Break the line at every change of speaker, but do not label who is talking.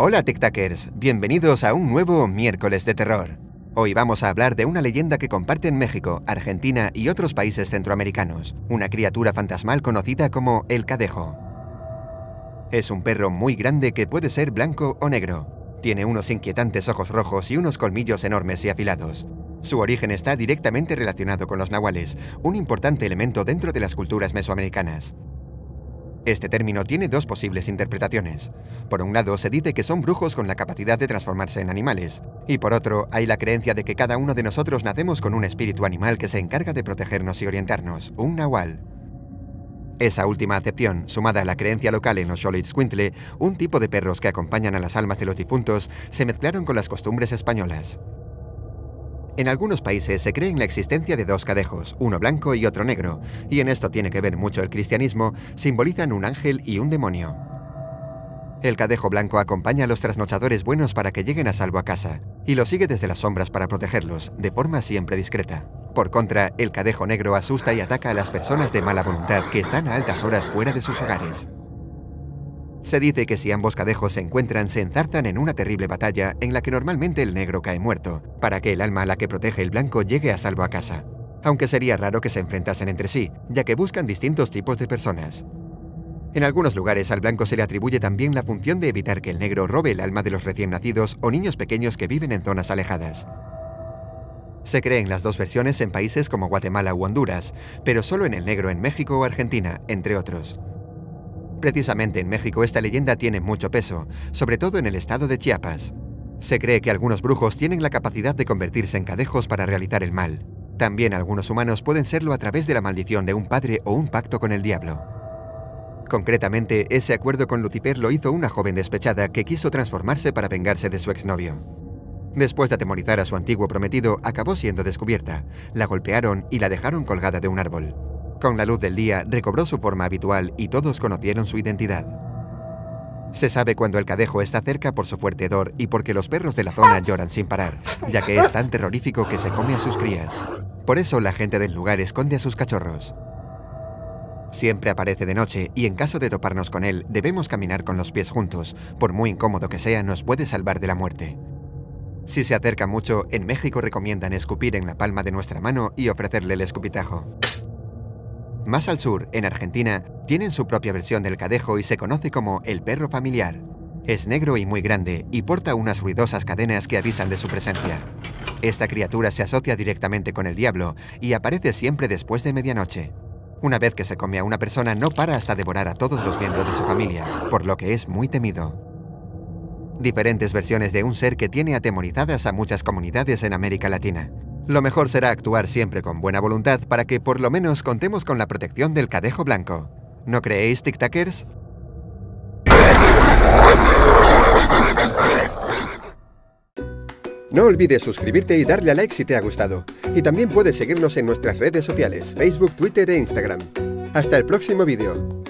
Hola TikTakers, bienvenidos a un nuevo miércoles de terror. Hoy vamos a hablar de una leyenda que comparten México, Argentina y otros países centroamericanos, una criatura fantasmal conocida como el cadejo. Es un perro muy grande que puede ser blanco o negro. Tiene unos inquietantes ojos rojos y unos colmillos enormes y afilados. Su origen está directamente relacionado con los nahuales, un importante elemento dentro de las culturas mesoamericanas. Este término tiene dos posibles interpretaciones. Por un lado, se dice que son brujos con la capacidad de transformarse en animales, y por otro, hay la creencia de que cada uno de nosotros nacemos con un espíritu animal que se encarga de protegernos y orientarnos, un nahual. Esa última acepción, sumada a la creencia local en los xolotl quintle, un tipo de perros que acompañan a las almas de los difuntos, se mezclaron con las costumbres españolas. En algunos países se cree en la existencia de dos cadejos, uno blanco y otro negro, y en esto tiene que ver mucho el cristianismo, simbolizan un ángel y un demonio. El cadejo blanco acompaña a los trasnochadores buenos para que lleguen a salvo a casa, y los sigue desde las sombras para protegerlos, de forma siempre discreta. Por contra, el cadejo negro asusta y ataca a las personas de mala voluntad que están a altas horas fuera de sus hogares. Se dice que si ambos cadejos se encuentran, se enzarzan en una terrible batalla en la que normalmente el negro cae muerto, para que el alma a la que protege el blanco llegue a salvo a casa. Aunque sería raro que se enfrentasen entre sí, ya que buscan distintos tipos de personas. En algunos lugares al blanco se le atribuye también la función de evitar que el negro robe el alma de los recién nacidos o niños pequeños que viven en zonas alejadas. Se creen las dos versiones en países como Guatemala u Honduras, pero solo en el negro en México o Argentina, entre otros. Precisamente en México esta leyenda tiene mucho peso, sobre todo en el estado de Chiapas. Se cree que algunos brujos tienen la capacidad de convertirse en cadejos para realizar el mal. También algunos humanos pueden serlo a través de la maldición de un padre o un pacto con el diablo. Concretamente, ese acuerdo con Lucifer lo hizo una joven despechada que quiso transformarse para vengarse de su exnovio. Después de atemorizar a su antiguo prometido, acabó siendo descubierta. La golpearon y la dejaron colgada de un árbol. Con la luz del día recobró su forma habitual y todos conocieron su identidad. Se sabe cuando el cadejo está cerca por su fuerte hedor y porque los perros de la zona lloran sin parar, ya que es tan terrorífico que se come a sus crías. Por eso la gente del lugar esconde a sus cachorros. Siempre aparece de noche y en caso de toparnos con él debemos caminar con los pies juntos, por muy incómodo que sea nos puede salvar de la muerte. Si se acerca mucho, en México recomiendan escupir en la palma de nuestra mano y ofrecerle el escupitajo. Más al sur, en Argentina, tienen su propia versión del cadejo y se conoce como el perro familiar. Es negro y muy grande y porta unas ruidosas cadenas que avisan de su presencia. Esta criatura se asocia directamente con el diablo y aparece siempre después de medianoche. Una vez que se come a una persona no para hasta devorar a todos los miembros de su familia, por lo que es muy temido. Diferentes versiones de un ser que tiene atemorizadas a muchas comunidades en América Latina. Lo mejor será actuar siempre con buena voluntad para que por lo menos contemos con la protección del cadejo blanco. ¿No creéis, tic No olvides suscribirte y darle a like si te ha gustado. Y también puedes seguirnos en nuestras redes sociales, Facebook, Twitter e Instagram. Hasta el próximo vídeo.